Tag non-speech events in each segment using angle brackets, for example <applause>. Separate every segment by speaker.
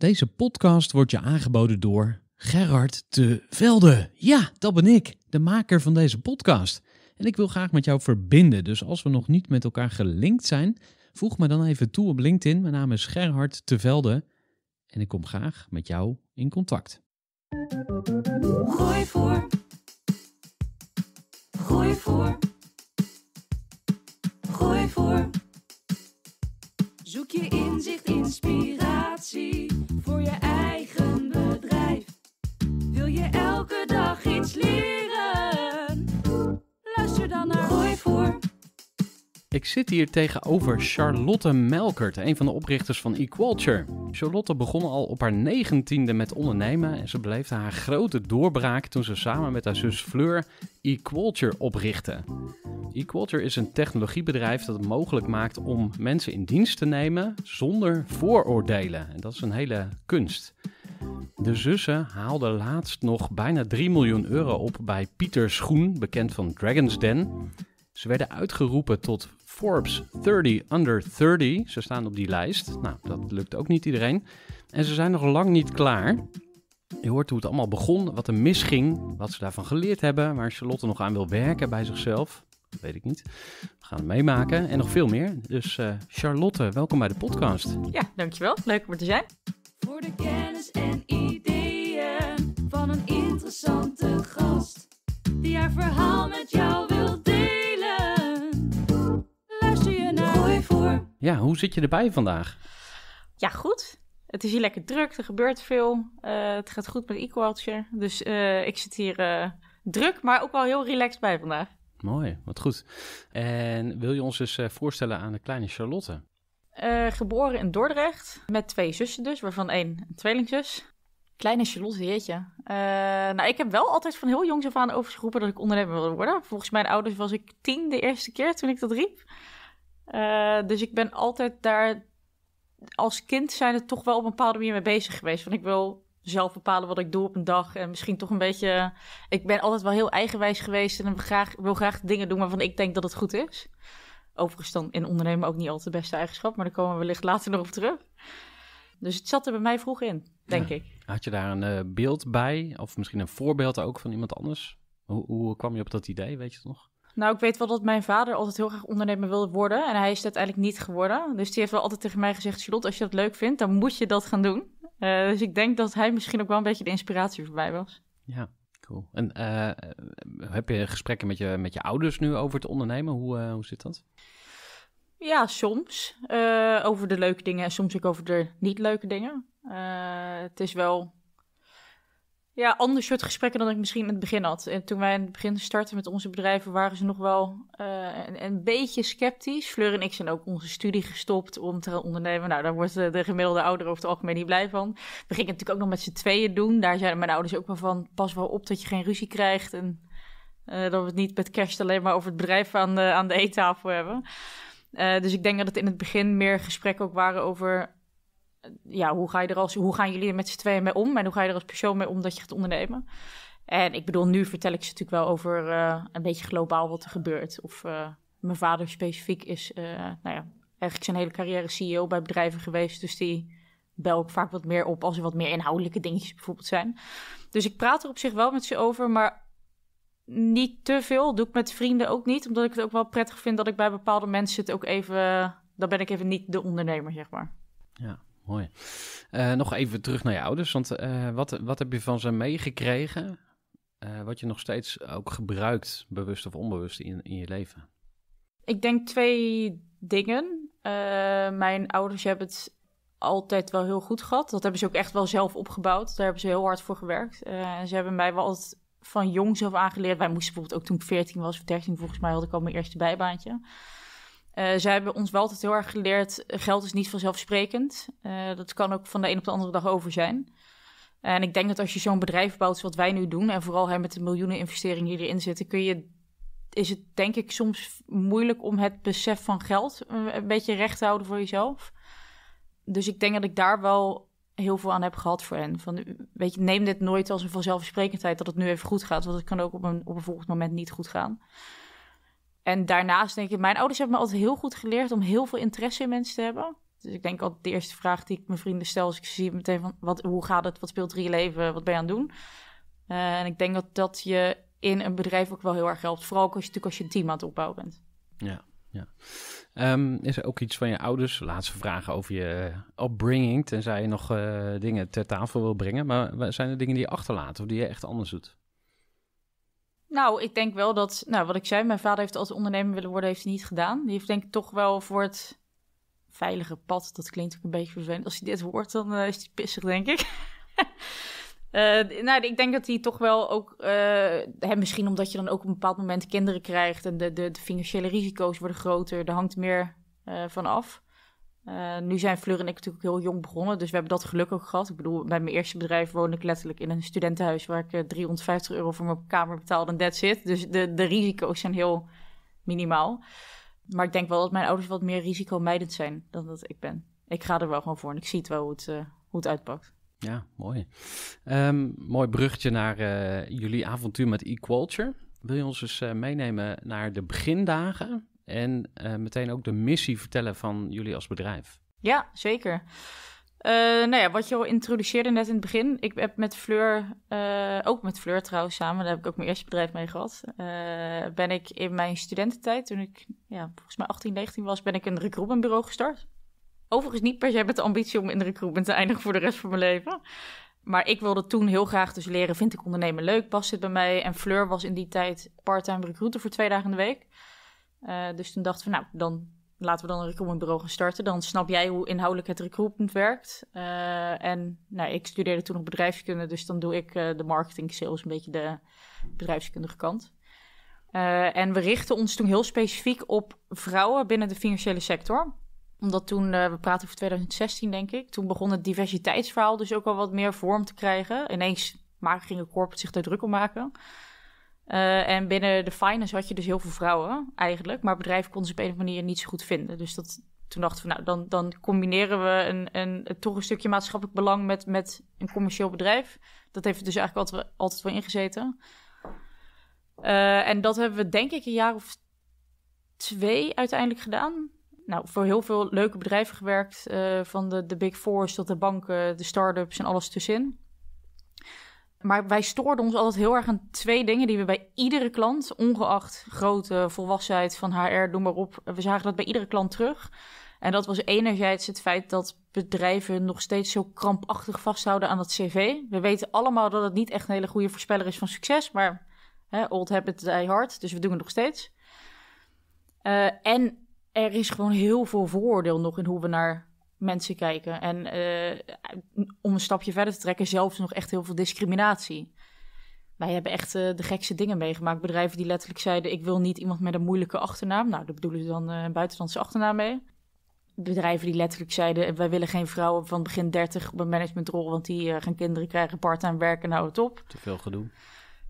Speaker 1: Deze podcast wordt je aangeboden door Gerard te Velde. Ja, dat ben ik, de maker van deze podcast. En ik wil graag met jou verbinden, dus als we nog niet met elkaar gelinkt zijn, voeg me dan even toe op LinkedIn. Mijn naam is Gerhard te Velde en ik kom graag met jou in contact. Gooi voor. Gooi
Speaker 2: voor. Gooi voor. Zoek je inzicht, inspiratie voor je eigen bedrijf. Wil je elke dag iets leren? Luister dan naar Gooi voor.
Speaker 1: Ik zit hier tegenover Charlotte Melkert, een van de oprichters van Equalture. Charlotte begon al op haar negentiende met ondernemen en ze beleefde haar grote doorbraak toen ze samen met haar zus Fleur Equalture oprichtte. Equalture is een technologiebedrijf dat het mogelijk maakt om mensen in dienst te nemen zonder vooroordelen. En dat is een hele kunst. De zussen haalden laatst nog bijna 3 miljoen euro op bij Pieter Schoen, bekend van Dragon's Den. Ze werden uitgeroepen tot Forbes 30 Under 30. Ze staan op die lijst. Nou, dat lukt ook niet iedereen. En ze zijn nog lang niet klaar. Je hoort hoe het allemaal begon, wat er misging, wat ze daarvan geleerd hebben, waar Charlotte nog aan wil werken bij zichzelf. Dat weet ik niet. We gaan het meemaken en nog veel meer. Dus eh, Charlotte, welkom bij de podcast.
Speaker 2: Ja, dankjewel. Leuk om er te zijn. Voor de kennis en ideeën van een interessante gast die haar verhaal met jou wil delen.
Speaker 1: Ja, hoe zit je erbij vandaag?
Speaker 2: Ja, goed. Het is hier lekker druk, er gebeurt veel. Eh, het gaat goed met e Dus uh, ik zit hier eh, druk, maar ook wel heel relaxed bij vandaag.
Speaker 1: Mooi, wat goed. En wil je ons eens voorstellen aan de kleine Charlotte?
Speaker 2: geboren in Dordrecht, met twee zussen dus, waarvan één een tweelingzus. Kleine Charlotte, jeetje. nou, ik heb wel altijd van heel jongs af aan overgeroepen dat ik ondernemer wilde worden. Volgens mijn ouders was ik tien de eerste keer toen ik dat riep. Eh, dus ik ben altijd daar als kind zijn er toch wel op een bepaalde manier mee bezig geweest. Want ik wil zelf bepalen wat ik doe op een dag. En misschien toch een beetje. Ik ben altijd wel heel eigenwijs geweest en graag, wil graag dingen doen waarvan ik denk dat het goed is. Overigens dan in ondernemen ook niet altijd de beste eigenschap, maar daar komen we wellicht later nog op terug. Dus het zat er bij mij vroeg in, denk ik.
Speaker 1: Had je daar een eh, beeld bij, of misschien een voorbeeld ook van iemand anders? Hoe, hoe kwam je op dat idee, weet je het nog?
Speaker 2: Nou, ik weet wel dat mijn vader altijd heel graag ondernemer wilde worden. En hij is dat eigenlijk niet geworden. Dus die heeft wel altijd tegen mij gezegd: Charlotte, als je dat leuk vindt, dan moet je dat gaan doen. Eh, dus ik denk dat hij misschien ook wel een beetje de inspiratie voor mij was.
Speaker 1: Ja, cool. En eh, heb je gesprekken met je, met je ouders nu over het ondernemen? Hoe, eh, hoe zit dat?
Speaker 2: Ja, soms. over de leuke dingen en soms ook over de niet leuke dingen. het is wel ja, ander soort gesprekken dan ik misschien in het begin had. En toen wij in het begin startten met onze bedrijven, waren ze nog wel eh, een, een, beetje sceptisch. Fleur en ik zijn ook onze studie gestopt om te ondernemen. Nou, daar wordt eh, de, gemiddelde ouder over het algemeen niet blij van. We gingen natuurlijk ook nog met z'n tweeën doen. Daar zeiden mijn ouders ook wel van: pas wel op dat je geen ruzie krijgt. En eh, dat we het niet met kerst alleen maar over het bedrijf aan de, aan de eettafel hebben. dus ik denk dat het in het begin meer gesprekken ook waren over ja, hoe, ga je er als, hoe gaan jullie er met z'n tweeën mee om? En hoe ga je er als persoon mee om dat je gaat ondernemen? En ik bedoel, nu vertel ik ze natuurlijk wel over eh, een beetje globaal wat er gebeurt. Of eh, mijn vader specifiek is, uh, nou ja, eigenlijk zijn hele carrière CEO bij bedrijven geweest. Dus die bel ik vaak wat meer op als er wat meer inhoudelijke dingetjes bijvoorbeeld zijn. Dus ik praat er op zich wel met ze over, maar niet te veel. Doe ik met vrienden ook niet, omdat ik het ook wel prettig vind dat ik bij bepaalde mensen het ook even... Dan ben ik even niet de ondernemer, zeg maar.
Speaker 1: Ja mooi. Eh, nog even terug naar je ouders, want eh, wat, wat heb je van ze meegekregen, eh, wat je nog steeds ook gebruikt, bewust of onbewust, in, in je leven?
Speaker 2: Ik denk twee dingen. mijn ouders hebben het altijd wel heel goed gehad. Dat hebben ze ook echt wel zelf opgebouwd. Daar hebben ze heel hard voor gewerkt. ze hebben mij wel altijd van jongs af aangeleerd. Wij moesten bijvoorbeeld ook toen ik 14 was of 13, volgens mij had ik al mijn eerste bijbaantje. Eh, zij hebben ons wel altijd heel erg geleerd, eh, geld is niet vanzelfsprekend. Eh, dat kan ook van de een op de andere dag over zijn. En ik denk dat als je zo'n bedrijf bouwt zoals wij nu doen, en vooral hè, met de miljoenen investeringen die erin zitten, kun je, is het denk ik soms moeilijk om het besef van geld een, beetje recht te houden voor jezelf. Dus ik denk dat ik daar wel heel veel aan heb gehad voor hen. Van, weet je, neem dit nooit als een vanzelfsprekendheid dat het nu even goed gaat, want het kan ook op een, op een volgend moment niet goed gaan. En daarnaast denk ik, mijn ouders hebben me altijd heel goed geleerd om heel veel interesse in mensen te hebben. Dus ik denk altijd de eerste vraag die ik mijn vrienden stel als ik ze zie, meteen van wat, hoe gaat het, wat speelt er in je leven, wat ben je aan het doen? Eh, en ik denk dat dat je in een bedrijf ook wel heel erg helpt, vooral als je, natuurlijk als je een team aan het opbouwen bent.
Speaker 1: Ja, ja. Ehm, is er ook iets van je ouders? Laatste vragen over je opbringing, eh, tenzij je nog eh, dingen ter tafel wil brengen. Maar zijn er dingen die je achterlaat of die je echt anders doet?
Speaker 2: Nou, ik denk wel dat, nou, wat ik zei, mijn vader heeft als ondernemer willen worden, heeft hij niet gedaan. Die heeft denk ik toch wel voor het veilige pad, dat klinkt ook een beetje vervelend. Als hij dit hoort, dan eh, is hij pissig, denk ik. uh, <laughs> nou, ik denk dat hij toch wel ook, eh, misschien omdat je dan ook op een bepaald moment kinderen krijgt en de, de, de financiële risico's worden groter, daar hangt meer van af. Eh, nu zijn Fleur en ik natuurlijk heel jong begonnen, dus we hebben dat gelukkig ook gehad. Ik bedoel, bij mijn eerste bedrijf woonde ik letterlijk in een studentenhuis waar ik 350 eh, euro voor mijn kamer betaalde en that's it. Dus de, de risico's zijn heel minimaal. Maar ik denk wel dat mijn ouders wat meer risicomijdend zijn dan dat ik ben. Ik ga er wel gewoon voor en ik zie het wel hoe het, eh, hoe het uitpakt.
Speaker 1: Ja, mooi. Ehm, mooi bruggetje naar jullie avontuur met E-Culture. Wil je ons eens meenemen naar de begindagen en eh, meteen ook de missie vertellen van jullie als bedrijf.
Speaker 2: Ja, zeker. Uh, nou ja, wat je al introduceerde net in het begin. Ik heb met Fleur, eh, ook met Fleur trouwens samen, daar heb ik ook mijn eerste bedrijf mee gehad. ben ik in mijn studententijd, toen ik ja, volgens mij 18, 19 was, ben ik een recruitmentbureau gestart. Overigens niet per se met de ambitie om in de recruitment te eindigen voor de rest van mijn leven. Maar ik wilde toen heel graag dus leren, vind ik ondernemen leuk, past het bij mij? En Fleur was in die tijd parttime recruiter voor twee dagen in de week. Eh, dus toen dachten we, nou, dan laten we dan een recruitmentbureau gaan starten. Dan snap jij hoe inhoudelijk het recruitment werkt. Eh, en nou, ik studeerde toen nog bedrijfskunde, dus dan doe ik eh, de marketing, sales, een beetje de bedrijfskundige kant. en we richtten ons toen heel specifiek op vrouwen binnen de financiële sector omdat toen, we praten over 2016 denk ik, toen begon het diversiteitsverhaal dus ook al wat meer vorm te krijgen. Ineens maar gingen corporate zich daar druk om maken. Eh, en binnen de finance had je dus heel veel vrouwen eigenlijk. Maar bedrijven konden ze op een of andere manier niet zo goed vinden. Dus dat, toen dachten we, nou, dan, dan combineren we een, een, toch een stukje maatschappelijk belang met, met een commercieel bedrijf. Dat heeft dus eigenlijk altijd, altijd wel ingezeten. Eh, en dat hebben we denk ik een jaar of twee uiteindelijk gedaan. Nou, voor heel veel leuke bedrijven gewerkt. Eh, van de, de Big Fours tot de banken, de start-ups en alles tussenin. Maar wij stoorden ons altijd heel erg aan twee dingen die we bij iedere klant, ongeacht grootte, volwassenheid van HR, noem maar op, we zagen dat bij iedere klant terug. En dat was enerzijds het feit dat bedrijven nog steeds zo krampachtig vasthouden aan dat cv. We weten allemaal dat het niet echt een hele goede voorspeller is van succes, maar hè, old habit die hard, dus we doen het nog steeds. Eh, en er is gewoon heel veel voordeel nog in hoe we naar mensen kijken. En eh, om een stapje verder te trekken, zelfs nog echt heel veel discriminatie. Wij hebben echt eh, de gekste dingen meegemaakt. Bedrijven die letterlijk zeiden: Ik wil niet iemand met een moeilijke achternaam. Nou, daar bedoelen ze dan eh, een buitenlandse achternaam mee. Bedrijven die letterlijk zeiden: Wij willen geen vrouwen van begin 30 op een managementrol, want die gaan kinderen krijgen, part-time werken, nou het op.
Speaker 1: Te veel gedoe.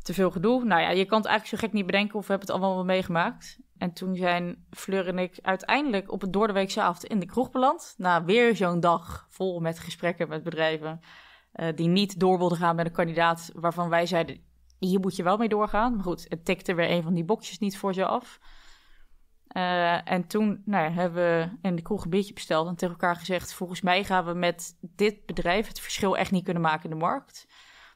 Speaker 2: Te veel gedoe. Nou ja, je kan het eigenlijk zo gek niet bedenken of we hebben het allemaal wel meegemaakt. En toen zijn Fleur en ik uiteindelijk op het doordeweekse avond in de kroeg beland. Na weer zo'n dag vol met gesprekken met bedrijven eh, die niet door wilden gaan met een kandidaat waarvan wij zeiden, hier moet je wel mee doorgaan. Maar goed, het tikte weer een van die bokjes niet voor ze af. Eh, en toen nou ja, hebben we in de kroeg een beetje besteld en tegen elkaar gezegd: volgens mij gaan we met dit bedrijf het verschil echt niet kunnen maken in de markt.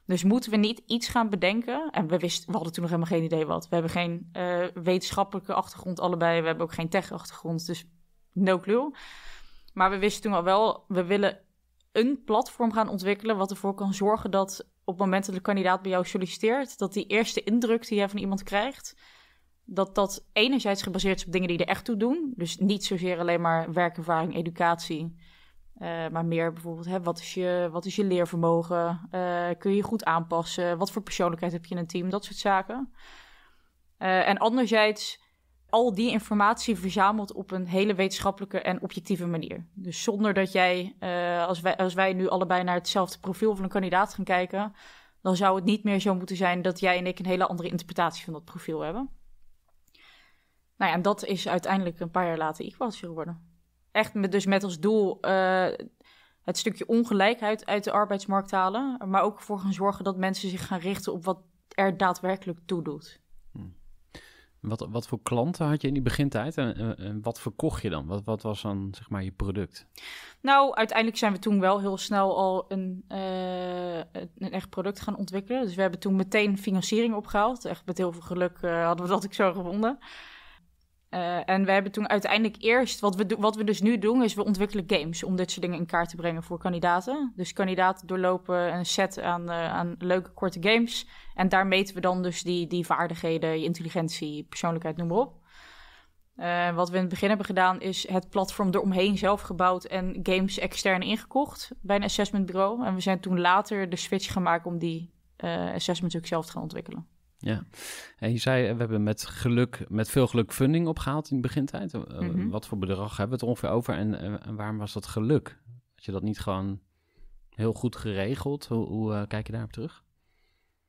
Speaker 2: Dus moeten we niet iets gaan bedenken? En we, wisten, we hadden toen nog helemaal geen idee wat. We hebben geen eh, wetenschappelijke achtergrond allebei. We hebben ook geen tech-achtergrond. Dus no clue. Maar we wisten toen al wel, we willen een platform gaan ontwikkelen... wat ervoor kan zorgen dat op het moment dat de kandidaat bij jou solliciteert... dat die eerste indruk die jij van iemand krijgt... dat dat enerzijds gebaseerd is op dingen die er echt toe doen. Dus niet zozeer alleen maar werkervaring, educatie eh, maar meer bijvoorbeeld, hè, wat, is je, wat is je leervermogen? Eh, kun je je goed aanpassen? Wat voor persoonlijkheid heb je in een team? Dat soort zaken. Eh, en anderzijds, al die informatie verzameld op een hele wetenschappelijke en objectieve manier. Dus zonder dat jij, als, wij, als wij nu allebei naar hetzelfde profiel van een kandidaat gaan kijken, dan zou het niet meer zo moeten zijn dat jij en ik een hele andere interpretatie van dat profiel hebben. Nou ja, en dat is uiteindelijk een paar jaar later ik hier geworden echt met, dus met als doel eh, het stukje ongelijkheid uit de arbeidsmarkt halen. Maar ook ervoor gaan zorgen dat mensen zich gaan richten op wat er daadwerkelijk toe doet.
Speaker 1: Hm. Wat, wat voor klanten had je in die begintijd en, en, wat verkocht je dan? Wat, wat, was dan zeg maar je product?
Speaker 2: Nou, uiteindelijk zijn we toen wel heel snel al een, eh, een echt product gaan ontwikkelen. Dus we hebben toen meteen financiering opgehaald. Echt met heel veel geluk eh, hadden we dat ik zo gevonden. Eh, en we hebben toen uiteindelijk eerst, wat we, wat we dus nu doen, is we ontwikkelen games om dit soort dingen in kaart te brengen voor kandidaten. Dus kandidaten doorlopen een set aan, eh, aan leuke korte games. En daar meten we dan dus die, die vaardigheden, je intelligentie, persoonlijkheid, noem maar op. Eh, wat we in het begin hebben gedaan, is het platform eromheen zelf gebouwd en games extern ingekocht bij een assessmentbureau. En we zijn toen later de switch gemaakt om die assessments ook zelf te gaan ontwikkelen.
Speaker 1: Ja, en je zei, eh, we hebben met geluk, met veel geluk funding opgehaald in de begintijd. Eh, eh, mhm. Wat voor bedrag hebben we het ongeveer over en, waarom was dat geluk? Had je dat niet gewoon heel goed geregeld? Hoe, hoe kijk je daarop terug?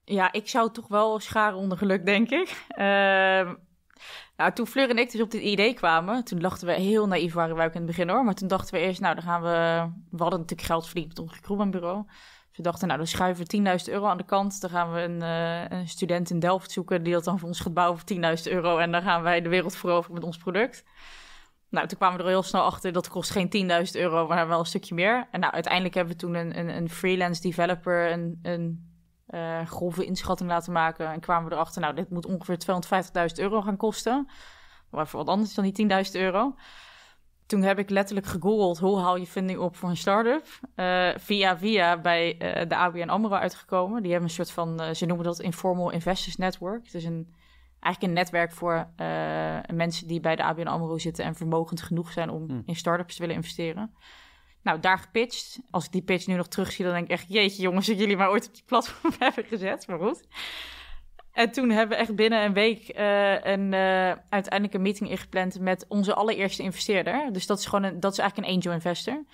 Speaker 2: Ja, ik zou toch wel scharen onder geluk, denk ik. Ehm, nou, toen Fleur en ik dus op dit idee kwamen, toen lachten we heel naïef waren wij ook in het begin hoor. Maar toen dachten we eerst, nou dan gaan we. We hadden natuurlijk geld verdiend met ons recruitmentbureau. We dachten, nou, dan schuiven we 10.000 euro aan de kant. Dan gaan we een, eh, een, student in Delft zoeken die dat dan voor ons gaat bouwen voor 10.000 euro. En dan gaan wij de wereld veroveren met ons product. Nou, toen kwamen we er heel snel achter, dat kost geen 10.000 euro, maar wel een stukje meer. En nou, uiteindelijk hebben we toen een, een, een freelance developer een, een eh, grove inschatting laten maken. En kwamen we erachter, nou, dit moet ongeveer 250.000 euro gaan kosten. Maar voor wat anders dan die 10.000 euro toen heb ik letterlijk gegoogeld hoe haal je funding op voor een start-up. Eh, via via bij eh, de ABN AMRO uitgekomen. Die hebben een soort van, eh, ze noemen dat Informal Investors Network. Het is een, eigenlijk een netwerk voor mensen die bij de ABN AMRO zitten... en vermogend genoeg zijn om hmm. in start-ups te willen investeren. Nou, daar gepitcht. Als ik die pitch nu nog terugzie, dan denk ik echt... jeetje jongens, dat jullie maar ooit op die platform <laughs> hebben gezet. Maar goed. En toen hebben we echt binnen een week eh, een, uh, uiteindelijk een meeting ingepland met onze allereerste investeerder. Dus dat is gewoon een, dat is eigenlijk een angel investor.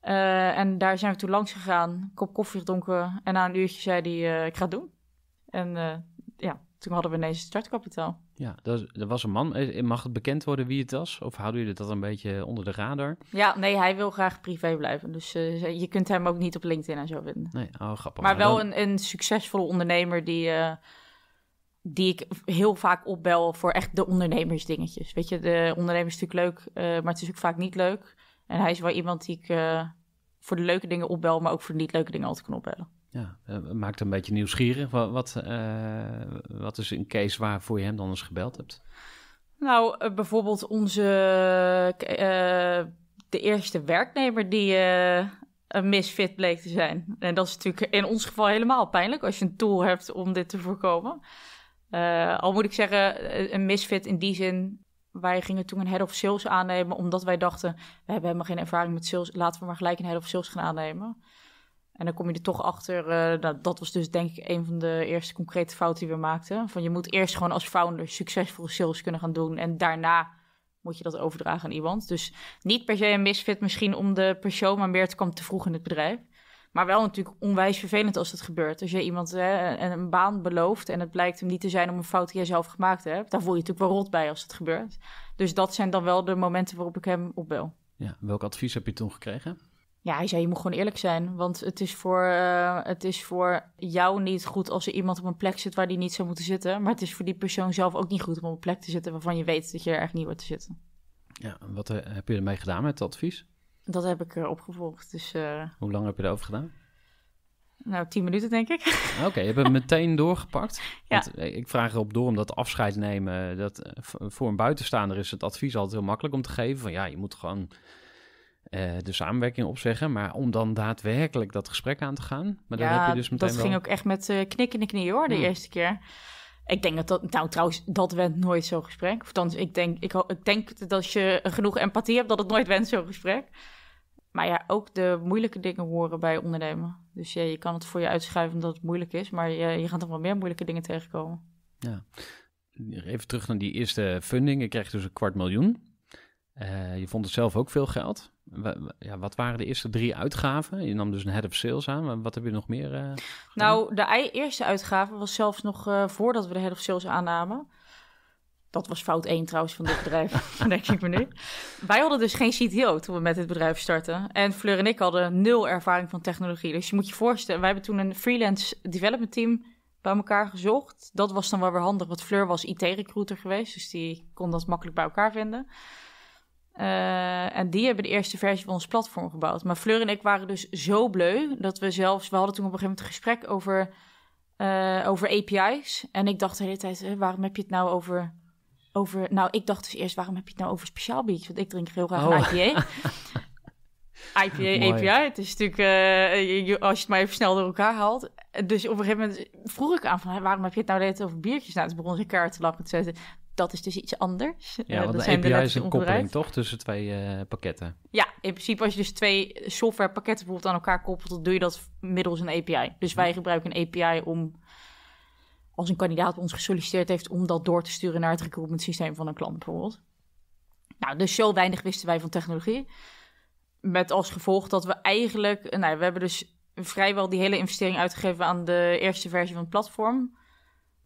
Speaker 2: Eh, en daar zijn we toen langs gegaan, kop koffie gedronken. En na een uurtje zei hij, ik ga het doen. En ja, toen hadden we ineens startkapitaal.
Speaker 1: Ja, er was een man. Mag het bekend worden wie het was? Of houden jullie dat een beetje onder de radar?
Speaker 2: Ja, nee, hij wil graag privé blijven. Dus je kunt hem ook niet op LinkedIn en zo vinden. Nee, oh, grappig. Maar, wel een, een, succesvolle ondernemer die die ik heel vaak opbel voor echt de ondernemersdingetjes. Weet je, de ondernemer is natuurlijk leuk, eh, maar het is ook vaak niet leuk. En hij is wel iemand die ik eh, voor de leuke dingen opbel, maar ook voor de niet leuke dingen altijd kan opbellen.
Speaker 1: Ja, eh, maakt een beetje nieuwsgierig. Wat, wat is een case waarvoor je hem dan eens gebeld hebt?
Speaker 2: Nou, bijvoorbeeld onze de eerste werknemer die een misfit bleek te zijn. En dat is natuurlijk in ons geval helemaal pijnlijk als je een tool hebt om dit te voorkomen. Eh, al moet ik zeggen, eh, een misfit in die zin. Wij gingen toen een head of sales aannemen, omdat wij dachten: we hebben helemaal geen ervaring met sales, laten we maar gelijk een head of sales gaan aannemen. En dan kom je er toch achter, eh, dat, dat was dus denk ik een van de eerste concrete fouten die we maakten. Van je moet eerst gewoon als founder succesvol sales kunnen gaan doen en daarna moet je dat overdragen aan iemand. Dus niet per se een misfit misschien om de persoon, maar meer te komen te vroeg in het bedrijf. Maar wel natuurlijk onwijs vervelend als dat gebeurt. Als je iemand hè, een, baan belooft en het blijkt hem niet te zijn om een fout die jij zelf gemaakt hebt, daar voel je natuurlijk wel rot bij als het gebeurt. Dus dat zijn dan wel de momenten waarop ik hem opbel.
Speaker 1: Ja, welk advies heb je toen gekregen?
Speaker 2: Ja, hij zei, je moet gewoon eerlijk zijn. Want het is, voor, eh, het is voor jou niet goed als er iemand op een plek zit waar die niet zou moeten zitten. Maar het is voor die persoon zelf ook niet goed om op een plek te zitten waarvan je weet dat je er echt niet wordt te zitten.
Speaker 1: Ja, wat eh, heb je ermee gedaan met dat advies?
Speaker 2: Dat heb ik eh, opgevolgd. Dus, eh,
Speaker 1: Hoe lang heb je daarover gedaan?
Speaker 2: Nou, tien minuten denk ik. <laughs>
Speaker 1: Oké, je hebt het meteen doorgepakt. ja. Eh, ik vraag erop door omdat afscheid nemen, dat, voor een buitenstaander is het advies altijd heel makkelijk om te geven. Van ja, je moet gewoon de samenwerking opzeggen. Maar om dan daadwerkelijk dat gesprek aan te gaan. Maar dan heb je dus meteen dat ging ook
Speaker 2: echt met uh, knik in de knie hoor, de hmm. eerste keer. Ik denk dat dat, nou trouwens, dat went nooit zo'n gesprek. Of dan, ik denk, ik, ik denk dat als je genoeg empathie hebt, dat het nooit went zo'n gesprek. Maar ja, ook de moeilijke dingen horen bij ondernemen. Dus ja, je kan het voor je uitschuiven dat het moeilijk is, maar je, je gaat er wel meer moeilijke dingen tegenkomen.
Speaker 1: Ja. Even terug naar die eerste funding. Je krijgt dus een kwart miljoen. Eh, je vond het zelf ook veel geld. Ja, wat waren de eerste drie uitgaven? Je nam dus een head of sales aan. Wat heb je nog meer? Eh,
Speaker 2: nou, de eerste uitgave was zelfs nog eh, voordat we de head of sales aannamen. Dat was fout één trouwens van dit bedrijf, <laughs> <laughs> denk ik me nu. Wij hadden dus geen CTO toen we met het bedrijf startten. En Fleur en ik hadden nul ervaring van technologie. Dus je moet je voorstellen, wij hebben toen een freelance development team bij elkaar gezocht. Dat was dan wel weer handig, want Fleur was IT-recruiter geweest. Dus die kon dat makkelijk bij elkaar vinden. Eh, en die hebben de eerste versie van ons platform gebouwd. Maar Fleur en ik waren dus zo bleu dat we zelfs, we hadden toen op een gegeven moment een gesprek over, eh, over API's. En ik dacht de hele tijd, waarom heb je het nou over, over. Nou, ik dacht dus eerst, waarom heb je het nou over speciaal biertje? Want ik drink heel graag oh. een IPA. IPA, API. Het is natuurlijk, eh, als je het maar even snel door elkaar haalt. Dus op een gegeven moment vroeg ik aan van, waarom heb je het nou net over biertjes? Nou, het begon ze kaart te lachen te zetten dat is dus iets anders. Ja, eh, want dat zijn API is een koppeling,
Speaker 1: toch? Tussen twee eh, pakketten.
Speaker 2: Ja, in principe als je dus twee softwarepakketten bijvoorbeeld aan elkaar koppelt, dan doe je dat middels een API. Dus hm. wij gebruiken een API om, als een kandidaat ons gesolliciteerd heeft, om dat door te sturen naar het recruitment systeem van een klant bijvoorbeeld. Nou, dus zo weinig wisten wij van technologie. Met als gevolg dat we eigenlijk, nou, we hebben dus vrijwel die hele investering uitgegeven aan de eerste versie van het platform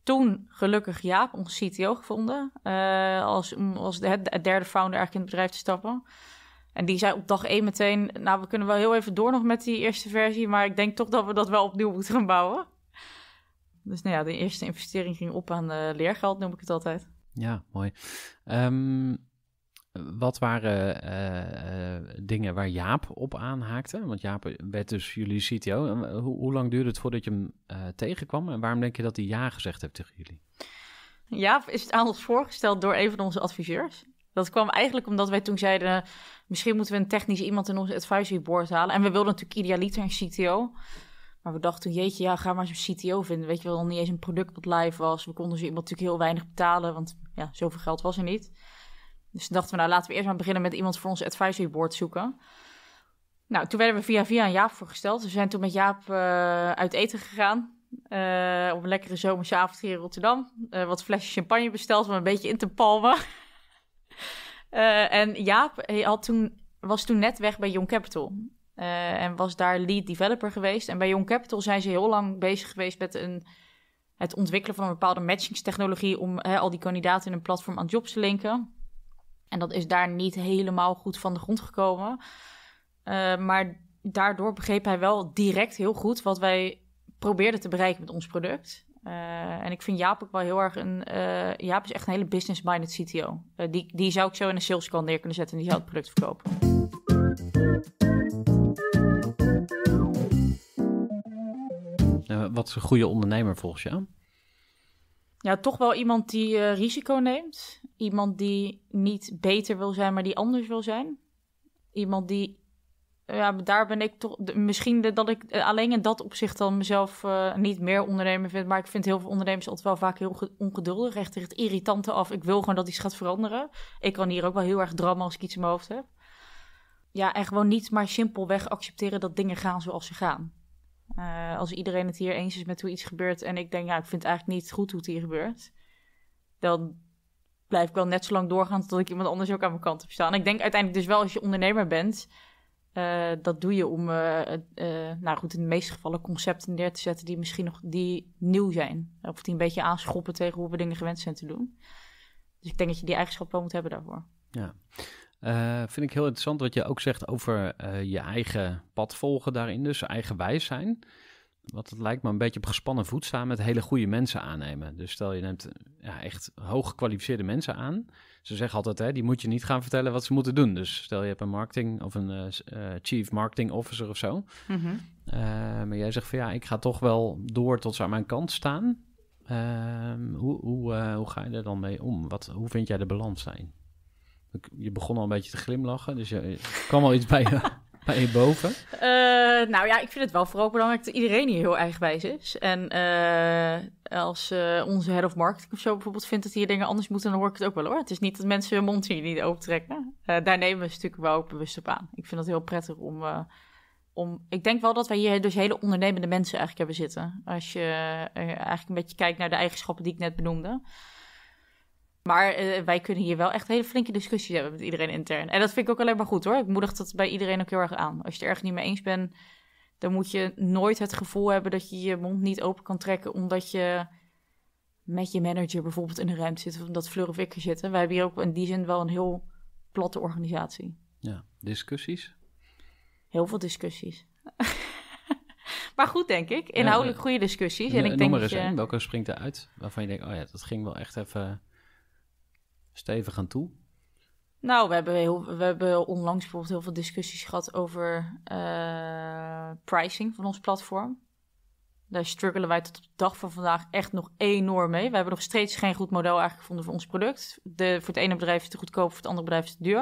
Speaker 2: toen gelukkig Jaap, onze CTO, gevonden. Eh, als mm, als de, derde founder eigenlijk in het bedrijf te stappen. En die zei op dag één meteen: Nou, we kunnen wel heel even door nog met die eerste versie. Maar ik denk toch dat we dat wel opnieuw moeten gaan bouwen. Dus nou ja, de eerste investering ging op aan eh, leergeld, noem ik het altijd.
Speaker 1: Ja, mooi. Ehm, wat waren eh, eh, dingen waar Jaap op aanhaakte? Want Jaap werd dus jullie CTO. Eh, hoe lang duurde het voordat je hem tegenkwam? En waarom denk je dat hij ja gezegd heeft tegen jullie?
Speaker 2: Jaap is het aan ons voorgesteld door een van onze adviseurs. Dat kwam eigenlijk omdat wij toen zeiden... misschien moeten we een technisch iemand in ons advisory board halen. En we wilden natuurlijk idealiter een CTO. Maar we dachten toen, jeetje, ja, ga maar eens een CTO vinden. Weet je wel, niet eens een product wat live was. We konden ze iemand natuurlijk heel weinig betalen, want ja, zoveel geld was er niet. Dus dachten we, nou laten we eerst maar beginnen met iemand voor ons advisory board zoeken. Nou, toen werden we via via aan Jaap voorgesteld. Dus we zijn toen met Jaap eh, uit eten gegaan. Eh, op een lekkere zomerse hier in Rotterdam. Eh, wat flesjes champagne besteld om een beetje in te palmen. <laughs> en Jaap had toen, was toen net weg bij Young Capital. en was daar lead developer geweest. En bij Young Capital zijn ze heel lang bezig geweest met een, het ontwikkelen van een bepaalde matchingstechnologie. om al die kandidaten in een platform aan jobs te linken. En dat is daar niet helemaal goed van de grond gekomen. Eh, maar daardoor begreep hij wel direct heel goed wat wij probeerden te bereiken met ons product. Eh, en ik vind Jaap ook wel heel erg een. Eh, Jaap is echt een hele business-minded CTO. die, die zou ik zo in een sales neer kunnen zetten en die zou het
Speaker 1: product verkopen. wat is een goede ondernemer volgens jou?
Speaker 2: Ja, toch wel iemand die risico neemt iemand die niet beter wil zijn, maar die anders wil zijn. Iemand die. Ja, daar ben ik toch. Misschien dat ik alleen in dat opzicht dan mezelf eh, niet meer ondernemer vind. Maar ik vind heel veel ondernemers altijd wel vaak heel ongeduldig. Echt tegen het irritante af. Ik wil gewoon dat iets gaat veranderen. Ik kan hier ook wel heel erg drammen als ik iets in mijn hoofd heb. Ja, en gewoon niet maar simpelweg accepteren dat dingen gaan zoals ze gaan. Eh, als iedereen het hier eens is met hoe iets gebeurt en ik denk, ja, ik vind het eigenlijk niet goed hoe het hier gebeurt. Dan blijf ik wel net zo lang doorgaan tot ik iemand anders ook aan mijn kant heb staan. Ik denk uiteindelijk dus wel als je ondernemer bent, eh, dat doe je om, eh, eh, nou goed, in de meeste gevallen concepten neer te zetten die misschien nog die nieuw zijn. Of die een beetje aanschoppen tegen hoe we dingen gewend zijn te doen. Dus ik denk dat je die eigenschap wel moet hebben daarvoor.
Speaker 1: Ja, vind ik heel interessant wat je ook zegt over je eigen pad volgen daarin, dus eigenwijs zijn wat het lijkt me een beetje op gespannen voet staan met hele goede mensen aannemen. Dus stel je neemt ja, echt gekwalificeerde mensen aan. Ze zeggen altijd, hè, die moet je niet gaan vertellen wat ze moeten doen. Dus stel je hebt een marketing of een eh, eh, chief marketing officer of zo. Mhm. Eh, maar jij zegt van ja, ik ga toch wel door tot ze aan mijn kant staan. Ehm, hoe, hoe, hoe ga je er dan mee om? Wat, hoe vind jij de balans zijn? Je begon al een beetje te glimlachen, dus je, kwam al iets bij <laughs> je. Maar hier boven?
Speaker 2: Eh, nou ja, ik vind het wel vooral belangrijk dat iedereen hier heel eigenwijs is. En eh, als eh, onze head of marketing of zo bijvoorbeeld vindt dat hier dingen anders moeten, dan hoor ik het ook wel hoor. Het is niet dat mensen hun mond hier niet open trekken. daar nemen we natuurlijk wel ook bewust op aan. Ik vind dat heel prettig om, om... Ik denk wel dat wij hier dus hele ondernemende mensen eigenlijk hebben zitten. Als je eigenlijk een beetje kijkt naar de eigenschappen die ik net benoemde. Maar eh, wij kunnen hier wel echt hele flinke discussies hebben met iedereen intern. En dat vind ik ook alleen maar goed hoor. Ik moedig dat bij iedereen ook heel erg aan. Als je het erg niet mee eens bent, dan moet je nooit het gevoel hebben dat je je mond niet open kan trekken. omdat je met je manager bijvoorbeeld in de ruimte zit. of omdat Fleur of ik er zitten. Wij hebben hier ook in die zin wel een heel platte organisatie.
Speaker 1: Ja, discussies?
Speaker 2: Heel veel discussies. <laughs> maar goed, denk ik. Inhoudelijk goede discussies. En ik denk maar eens
Speaker 1: welke springt eruit waarvan je denkt: oh ja, dat ging wel echt even stevig aan toe?
Speaker 2: Nou, we hebben, we hebben onlangs bijvoorbeeld heel veel discussies gehad over eh, pricing van ons platform. Daar struggelen wij tot op de dag van vandaag echt nog enorm mee. We hebben nog steeds geen goed model eigenlijk gevonden voor ons product. De, voor het ene bedrijf is het te goedkoop, voor het andere bedrijf is het te duur.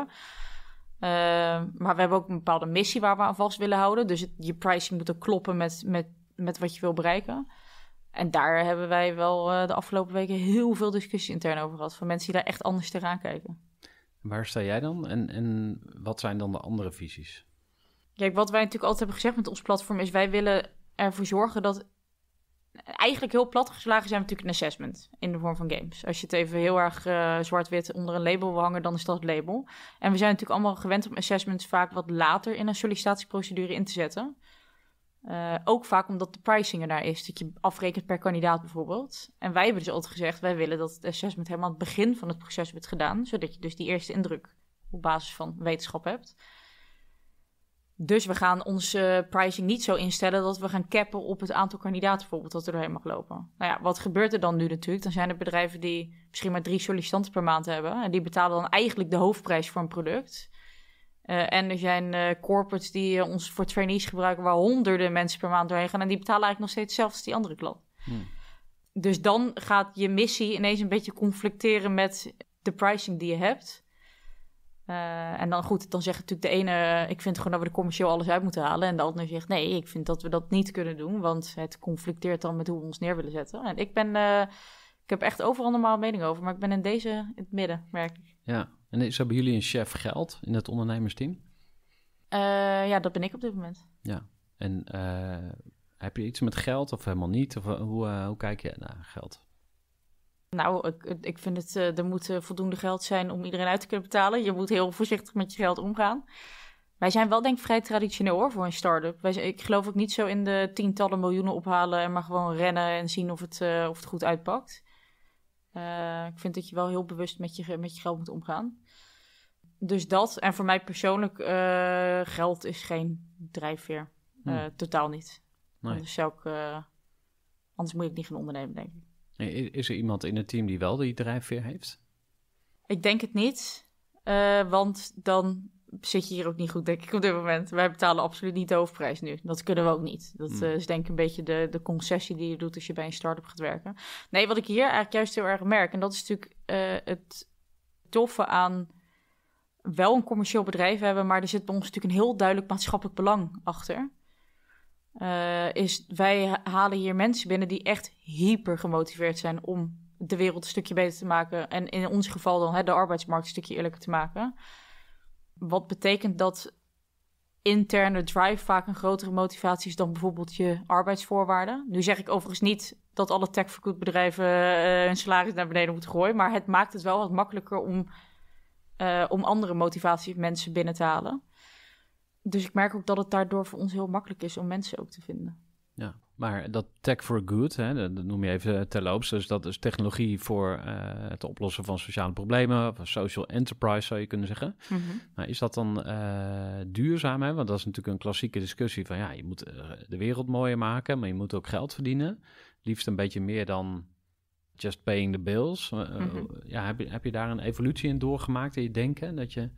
Speaker 2: Eh, maar we hebben ook een bepaalde missie waar we aan vast willen houden. Dus je pricing moet ook kloppen met, met, met wat je wil bereiken. En daar hebben wij wel eh, de afgelopen weken heel veel discussie intern over gehad. Van mensen die daar echt anders tegenaan kijken.
Speaker 1: Waar sta jij dan en, en wat zijn dan de andere visies?
Speaker 2: Kijk, wat wij natuurlijk altijd hebben gezegd met ons platform is: wij willen ervoor zorgen dat. Eigenlijk heel plat geslagen zijn we natuurlijk een assessment in de vorm van games. Als je het even heel erg eh, zwart-wit onder een label wil hangen, dan is dat het label. En we zijn natuurlijk allemaal gewend om assessments vaak wat later in een sollicitatieprocedure in te zetten. Eh, ook vaak omdat de pricing er naar is, dat je afrekent per kandidaat bijvoorbeeld. En wij hebben dus altijd gezegd, wij willen dat het assessment helemaal aan het begin van het proces wordt gedaan, zodat je dus die eerste indruk op basis van wetenschap hebt. Dus we gaan onze pricing niet zo instellen dat we gaan cappen op het aantal kandidaten bijvoorbeeld dat er doorheen mag lopen. Nou ja, wat gebeurt er dan nu natuurlijk? Dan zijn er bedrijven die misschien maar drie sollicitanten per maand hebben en die betalen dan eigenlijk de hoofdprijs voor een product. Eh, en er zijn uh, corporates die eh, ons voor trainees gebruiken, waar honderden mensen per maand doorheen gaan. En die betalen eigenlijk nog steeds hetzelfde als die andere klant. Hmm. Dus dan gaat je missie ineens een beetje conflicteren met de pricing die je hebt. en dan goed, dan zegt natuurlijk de ene: Ik vind gewoon dat we de commercieel alles uit moeten halen. En de ander zegt: Nee, ik vind dat we dat niet kunnen doen, want het conflicteert dan met hoe we ons neer willen zetten. En ik ben, ik heb echt overal normaal mening over, maar ik ben in deze in het midden, merk ik.
Speaker 1: Ja, en is, hebben jullie een chef geld in het ondernemersteam?
Speaker 2: Uh, ja, dat ben ik op dit moment.
Speaker 1: Ja, en eh, heb je iets met geld of helemaal niet? Of eh, hoe, hoe kijk je naar geld?
Speaker 2: Nou, ik, ik vind het, er moet voldoende geld zijn om iedereen uit te kunnen betalen. Je moet heel voorzichtig met je geld omgaan. Wij zijn wel denk ik vrij traditioneel hoor voor een start-up. Wij, ik geloof ook niet zo in de tientallen miljoenen ophalen en maar gewoon rennen en zien of het, of het goed uitpakt. ik vind dat je wel heel bewust met je, met je geld moet omgaan dus dat. En voor mij persoonlijk, eh, geld is geen drijfveer. Hm. Eh, totaal niet. Anders, zou ik, uh, anders moet ik niet gaan ondernemen, denk
Speaker 1: ik. Is er iemand in het team die wel die drijfveer heeft?
Speaker 2: Ik denk het niet. want dan zit je hier ook niet goed, denk ik, op dit moment. Wij betalen absoluut niet de hoofdprijs nu. Dat kunnen we ook niet. Dat hm. is denk ik een beetje de, de concessie die je doet als je bij een start-up gaat werken. Nee, wat ik hier eigenlijk juist heel erg merk, en dat is natuurlijk het toffe aan wel een commercieel bedrijf hebben, maar er zit bij ons natuurlijk een heel duidelijk maatschappelijk belang achter. Eh, is wij halen hier mensen binnen die echt hyper gemotiveerd zijn om de wereld een stukje beter te maken. En in ons geval dan hè, de arbeidsmarkt een stukje eerlijker te maken. Wat betekent dat interne drive vaak een grotere motivatie is dan bijvoorbeeld je arbeidsvoorwaarden. Nu zeg ik overigens niet dat alle tech bedrijven eh, hun salaris naar beneden moeten gooien, maar het maakt het wel wat makkelijker om eh, om andere motivatie mensen binnen te halen. Dus ik merk ook dat het daardoor voor ons heel makkelijk is om mensen ook te vinden.
Speaker 1: Ja, maar dat tech for good, hè, dat noem je even eh, terloops. Dus dat is technologie voor eh, het oplossen van sociale problemen, of social enterprise zou je kunnen zeggen. Mhm. Maar is dat dan duurzaam? Hè? Want dat is natuurlijk een klassieke discussie van ja, je moet de wereld mooier maken, maar je moet ook geld verdienen. Liefst een beetje meer dan just paying the bills. Eh, eh, mhm. ja, heb, je, daar een evolutie in doorgemaakt in je denken? Dat je...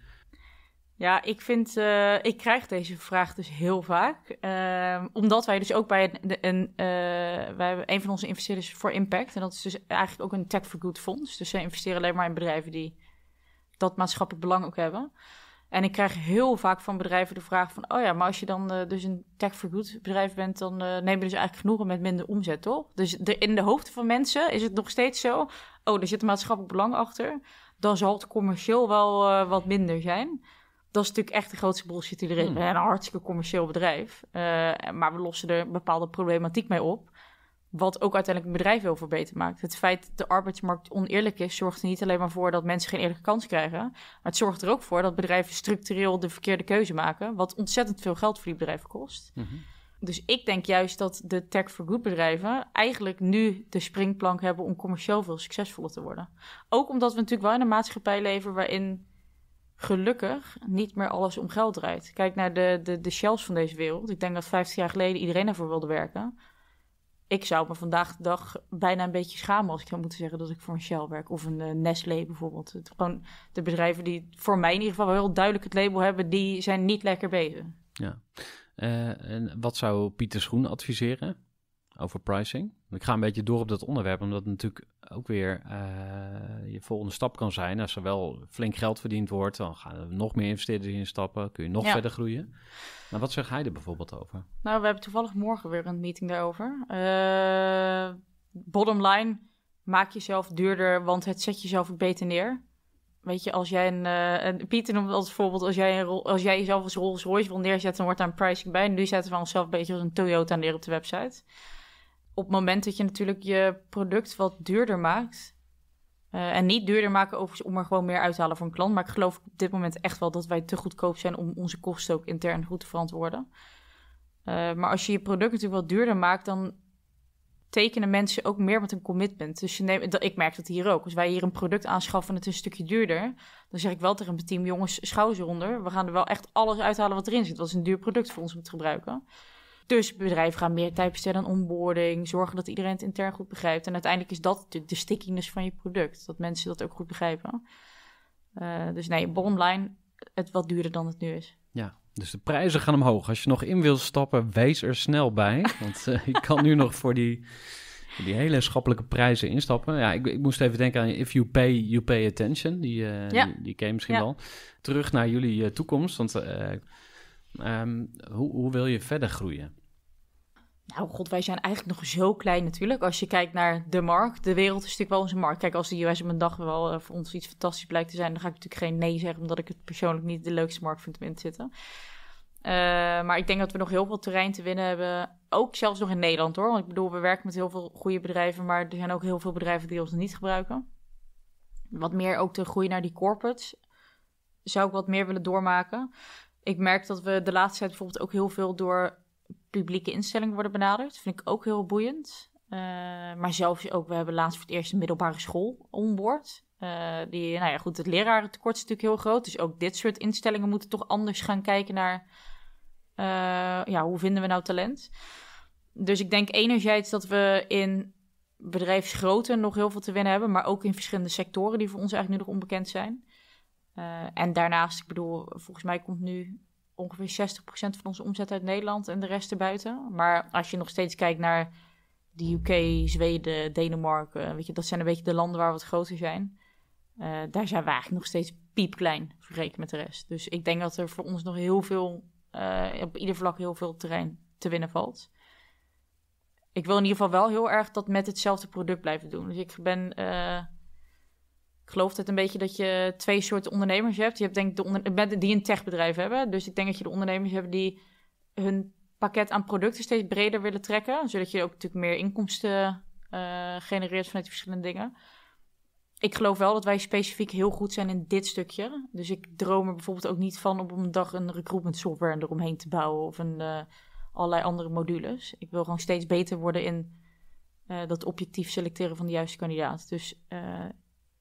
Speaker 2: Ja, ik vind, eh, ik krijg deze vraag dus heel vaak. Ehm, omdat wij dus ook bij een, een wij hebben een van onze investeerders voor Impact. En dat is dus eigenlijk ook een Tech for Good fonds. Dus zij investeren alleen maar in bedrijven die dat maatschappelijk belang ook hebben. En ik krijg heel vaak van bedrijven de vraag van... oh ja, maar als je dan eh, dus een tech for good bedrijf bent... dan uh, eh, neem je dus eigenlijk genoegen met minder omzet, toch? Dus in de hoofden van mensen is het nog steeds zo... oh, er zit een maatschappelijk belang achter... dan zal het commercieel wel eh, wat minder zijn. Dat is natuurlijk echt de grootste bullshit die er hmm. een hartstikke commercieel bedrijf. maar we lossen er een bepaalde problematiek mee op. Wat ook uiteindelijk een bedrijf heel veel beter maakt. Het feit dat de arbeidsmarkt oneerlijk is, zorgt er niet alleen maar voor dat mensen geen eerlijke kans krijgen. Maar het zorgt er ook voor dat bedrijven structureel de verkeerde keuze maken. Wat ontzettend veel geld voor die bedrijven kost. Mhm. Dus ik denk juist dat de tech for good bedrijven eigenlijk nu de springplank hebben om commercieel veel succesvoller te worden. Ook omdat we natuurlijk wel in een maatschappij leven waarin gelukkig niet meer alles om geld draait. Kijk naar de, de, de shells van deze wereld. Ik denk dat 50 jaar geleden iedereen ervoor wilde werken ik zou me vandaag de dag bijna een beetje schamen als ik zou moeten zeggen dat ik voor een Shell werk of een uh, Nestlé bijvoorbeeld. gewoon de bedrijven die voor mij in ieder geval wel heel duidelijk het label hebben, die zijn niet lekker bezig.
Speaker 1: Ja. Eh, en wat zou Pieter Schoen adviseren? over pricing. Ik ga een beetje door op dat onderwerp, omdat het natuurlijk ook weer eh, je volgende stap kan zijn. Als er wel flink geld verdiend wordt, dan gaan er nog meer investeerders in stappen. Kun je nog verder groeien. Maar wat zegt hij er bijvoorbeeld over?
Speaker 2: Nou, we hebben toevallig morgen weer een meeting daarover. Uh, bottom line, maak jezelf duurder, want het zet jezelf beter neer. Weet je, als jij een, eh, een Pieter noemt als voorbeeld, als jij, een, als jij jezelf als Rolls Royce wil neerzetten, dan wordt daar een pricing bij. nu zetten we onszelf een beetje als een Toyota neer op de website op het moment dat je natuurlijk je product wat duurder maakt. Eh, en niet duurder maken overigens om er gewoon meer uit te halen voor een klant. Maar ik geloof op dit moment echt wel dat wij te goedkoop zijn om onze kosten ook intern goed te verantwoorden. Eh, maar als je je product natuurlijk wat duurder maakt, dan tekenen mensen ook meer met een commitment. Dus je neemt, ik merk dat hier ook. Als wij hier een product aanschaffen en het is een stukje duurder, dan zeg ik wel tegen mijn team: jongens, ze onder, We gaan er wel echt alles uithalen wat erin zit. Dat is een duur product voor ons om te gebruiken. Dus bedrijven gaan meer tijd besteden aan onboarding, zorgen dat iedereen het intern goed begrijpt. En uiteindelijk is dat natuurlijk de stickiness van je product, dat mensen dat ook goed begrijpen. Eh, dus nee, bottomline, het wat duurder dan het nu is.
Speaker 1: Ja, dus de prijzen gaan omhoog. Als je nog in wil stappen, wees er snel bij. <laughs> Want eh, ik kan nu nog voor die, voor die hele schappelijke prijzen instappen. Ja, ik, ik, moest even denken aan If You Pay, You Pay Attention. Die, uh, ja. die, die ken je misschien wel. Terug naar jullie toekomst. Want Ehm, hoe, hoe wil je verder groeien? Nou,
Speaker 2: god, wij zijn eigenlijk nog zo klein natuurlijk. Als je kijkt naar de markt, de wereld is natuurlijk wel onze markt. Kijk, als de US op een dag wel eh, voor ons iets fantastisch blijkt te zijn, dan ga ik natuurlijk geen nee zeggen, omdat ik het persoonlijk niet de leukste markt vind om in te zitten. Eh, maar ik denk dat we nog heel veel terrein te winnen hebben. Ook zelfs nog in Nederland hoor. Want ik bedoel, we werken met heel veel goede bedrijven, maar er zijn ook heel veel bedrijven die ons niet gebruiken. Wat meer ook te groeien naar die corporates zou ik wat meer willen doormaken ik merk dat we de laatste tijd bijvoorbeeld ook heel veel door publieke instellingen worden benaderd. Dat vind ik ook heel boeiend. Eh, maar zelfs ook, we hebben laatst voor het eerst een middelbare school onboord. Uh, eh, die, nou ja, goed, het lerarentekort is natuurlijk heel groot. Dus ook dit soort instellingen moeten toch anders gaan kijken naar... Eh, ja, hoe vinden we nou talent? Dus ik denk enerzijds dat we in bedrijfsgrootte nog heel veel te winnen hebben... maar ook in verschillende sectoren die voor ons eigenlijk nu nog onbekend zijn. Eh, en daarnaast, ik bedoel, volgens mij komt nu ongeveer 60% van onze omzet uit Nederland en de rest erbuiten. Maar als je nog steeds kijkt naar de UK, Zweden, Denemarken, eh, weet je, dat zijn een beetje de landen waar we wat groter zijn. Eh, daar zijn we eigenlijk nog steeds piepklein vergeleken met de rest. Dus ik denk dat er voor ons nog heel veel, op ieder vlak heel veel terrein te winnen valt. Ik wil in ieder geval wel heel erg dat met hetzelfde product blijven doen. Dus ik ben ik geloof het een beetje dat je twee soorten ondernemers hebt. Je hebt denk ik de onder die een techbedrijf hebben. Dus ik denk dat je de ondernemers hebt die hun pakket aan producten steeds breder willen trekken. Zodat je ook natuurlijk meer inkomsten eh, genereert vanuit die verschillende dingen. Ik geloof wel dat wij specifiek heel goed zijn in dit stukje. Dus ik droom er bijvoorbeeld ook niet van om op een dag een recruitment software eromheen te bouwen of een, eh, allerlei andere modules. Ik wil gewoon steeds beter worden in eh, dat objectief selecteren van de juiste kandidaat. Dus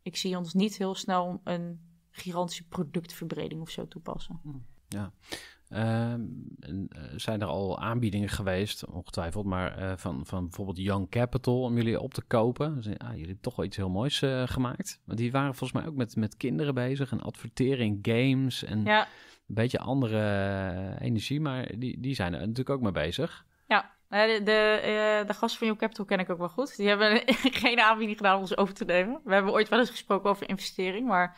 Speaker 2: ik zie ons niet heel snel een gigantische productverbreding of zo toepassen. Hmm.
Speaker 1: Ja. Ehm, eh, zijn er al aanbiedingen geweest, ongetwijfeld, maar eh, van, van bijvoorbeeld Young Capital om jullie op te kopen? Dus, ah, jullie hebben toch wel iets heel moois eh, gemaakt. Want die waren volgens mij ook met, met kinderen bezig en advertering, games en een beetje andere energie, maar die, die zijn er natuurlijk ook mee bezig.
Speaker 2: Ja, nou de, de, eh, de gast van New Capital ken ik ook wel goed. Die hebben <laughs> geen aanbieding gedaan om ons over te nemen. We hebben ooit wel eens gesproken over investering, maar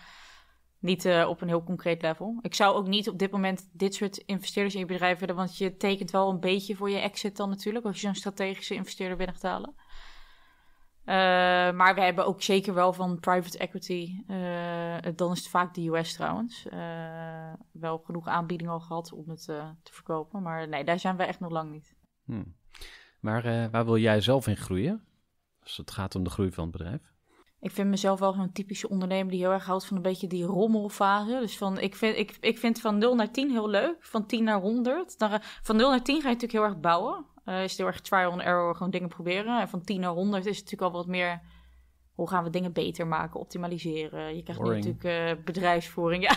Speaker 2: niet eh, op een heel concreet level. Ik zou ook niet op dit moment dit soort investeerders in je bedrijf willen, want je tekent wel een beetje voor je exit dan natuurlijk, als je zo'n strategische investeerder binnen gaat halen. Eh, maar we hebben ook zeker wel van private equity, dan is het vaak de US trouwens, wel genoeg aanbiedingen al gehad om het te verkopen. Maar nee, daar zijn we echt nog lang niet.
Speaker 1: Hmm. Maar eh, waar wil jij zelf in groeien? Als het gaat om de groei van het bedrijf.
Speaker 2: Ik vind mezelf wel een typische ondernemer die heel erg houdt van een beetje die rommelfase. Dus van, ik, vind, ik, ik vind van 0 naar 10 heel leuk, van 10 naar 100. Dan, van 0 naar 10 ga je natuurlijk heel erg bouwen. Uh, is heel erg trial and error, gewoon dingen proberen. En van 10 naar 100 is het natuurlijk al wat meer... hoe gaan we dingen beter maken, optimaliseren. Je krijgt nu natuurlijk eh, bedrijfsvoering. <laughs> Ja,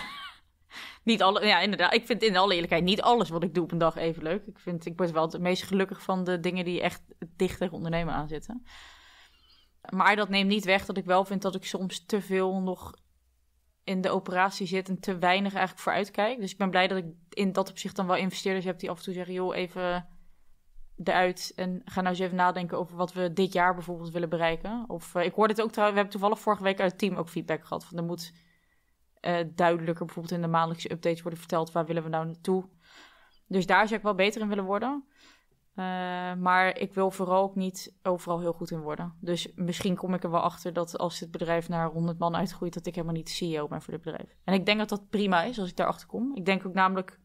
Speaker 2: niet alle, ja, inderdaad. Ik vind in alle eerlijkheid niet alles wat ik doe op een dag even leuk. Ik, vind, ik word wel het meest gelukkig van de dingen die echt dicht tegen ondernemen aan zitten. Maar dat neemt niet weg dat ik wel vind dat ik soms te veel nog in de operatie zit en te weinig eigenlijk kijk Dus ik ben blij dat ik in dat opzicht dan wel investeerders heb die af en toe zeggen: joh, even eruit en ga nou eens even nadenken over wat we dit jaar bijvoorbeeld willen bereiken. Of eh, ik hoor het ook trouwens, we hebben toevallig vorige week uit het team ook feedback gehad van er moet eh, duidelijker bijvoorbeeld in de maandelijkse updates worden verteld waar willen we nou naartoe. Dus daar zou ik wel beter in willen worden. Eh, maar ik wil vooral ook niet overal heel goed in worden. Dus misschien kom ik er wel achter dat als het bedrijf naar 100 man uitgroeit, dat ik helemaal niet CEO ben voor dit bedrijf. En ik denk dat dat prima is als ik daarachter kom. Ik denk ook namelijk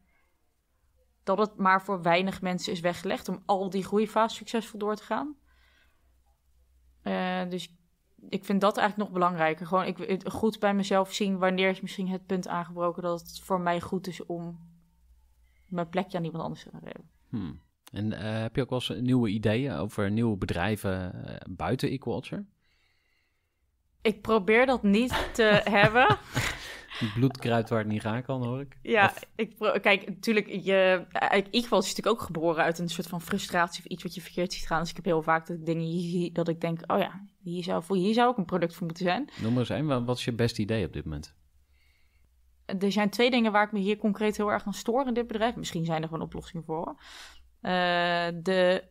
Speaker 2: dat het maar voor weinig mensen is weggelegd om al die groeifase succesvol door te gaan. Uh, dus ik vind dat eigenlijk nog belangrijker. Gewoon ik, goed bij mezelf zien wanneer is misschien het punt aangebroken dat het voor mij goed is om mijn plekje aan iemand anders te geven.
Speaker 1: Hmm. En eh, heb je ook wel eens nieuwe ideeën over nieuwe bedrijven eh, buiten e
Speaker 2: Ik probeer dat niet te <laughs> hebben.
Speaker 1: Bloedkruid waar het niet gaan kan, hoor ik.
Speaker 2: Ja, ik kijk, natuurlijk, je, eh, ik, was natuurlijk ook geboren uit een soort van frustratie of iets wat je verkeerd ziet gaan. Dus ik heb heel vaak dat dingen dat ik denk, oh ja, hier zou, voor, hier zou ook een product voor moeten zijn.
Speaker 1: Noem maar eens een, wat is je beste idee op dit moment?
Speaker 2: Er zijn twee dingen waar ik me hier concreet heel erg aan storen in dit bedrijf. Misschien zijn er gewoon oplossingen voor. Uh, de,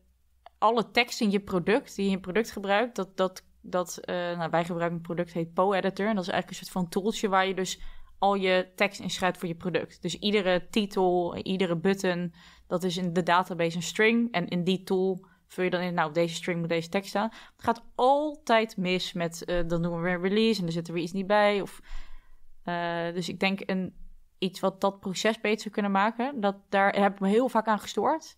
Speaker 2: alle tekst in je product, die je in product gebruikt, dat, dat dat, eh, nou, wij gebruiken een product heet PoEditor. En dat is eigenlijk een soort van tooltje waar je dus al je tekst inschrijft voor je product. Dus iedere titel, iedere button, dat is in de database een string. En in die tool vul je dan in, nou, deze string moet deze tekst staan. Het gaat altijd mis met, eh, dan doen we weer release en er zit er weer iets niet bij. Of, eh, dus ik denk een, iets wat dat proces beter zou kunnen maken, dat, daar heb ik me heel vaak aan gestoord.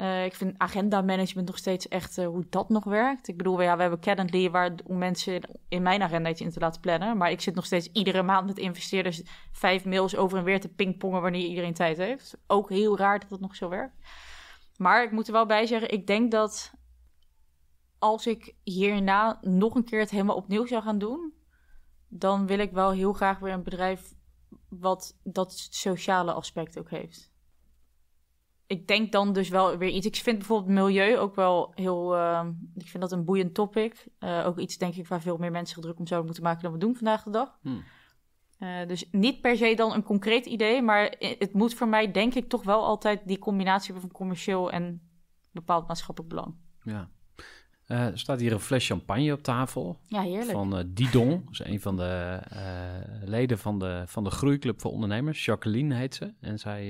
Speaker 2: Eh, ik vind agenda management nog steeds echt eh, hoe dat nog werkt. Ik bedoel, ja, we hebben Calendly waar, om mensen in mijn agenda iets in te laten plannen. Maar ik zit nog steeds iedere maand met investeerders vijf mails over en weer te pingpongen wanneer iedereen tijd heeft. Ook heel raar dat dat nog zo werkt. Maar ik moet er wel bij zeggen, ik denk dat als ik hierna nog een keer het helemaal opnieuw zou gaan doen, dan wil ik wel heel graag weer een bedrijf wat dat sociale aspect ook heeft ik denk dan dus wel weer iets. Ik vind bijvoorbeeld milieu ook wel heel. Ehm, ik vind dat een boeiend topic. Eh, ook iets, denk ik, waar veel meer mensen druk om zouden moeten maken dan we doen vandaag de dag. Hmm. Eh, dus niet per se dan een concreet idee, maar het moet voor mij, denk ik, toch wel altijd die combinatie van commercieel en bepaald maatschappelijk
Speaker 1: belang. Ja. Eh, er staat hier een fles champagne op tafel. Ja, heerlijk. Van uh, Didon, dus een van de eh, leden van de, van de groeiclub voor ondernemers. Jacqueline heet ze. En zij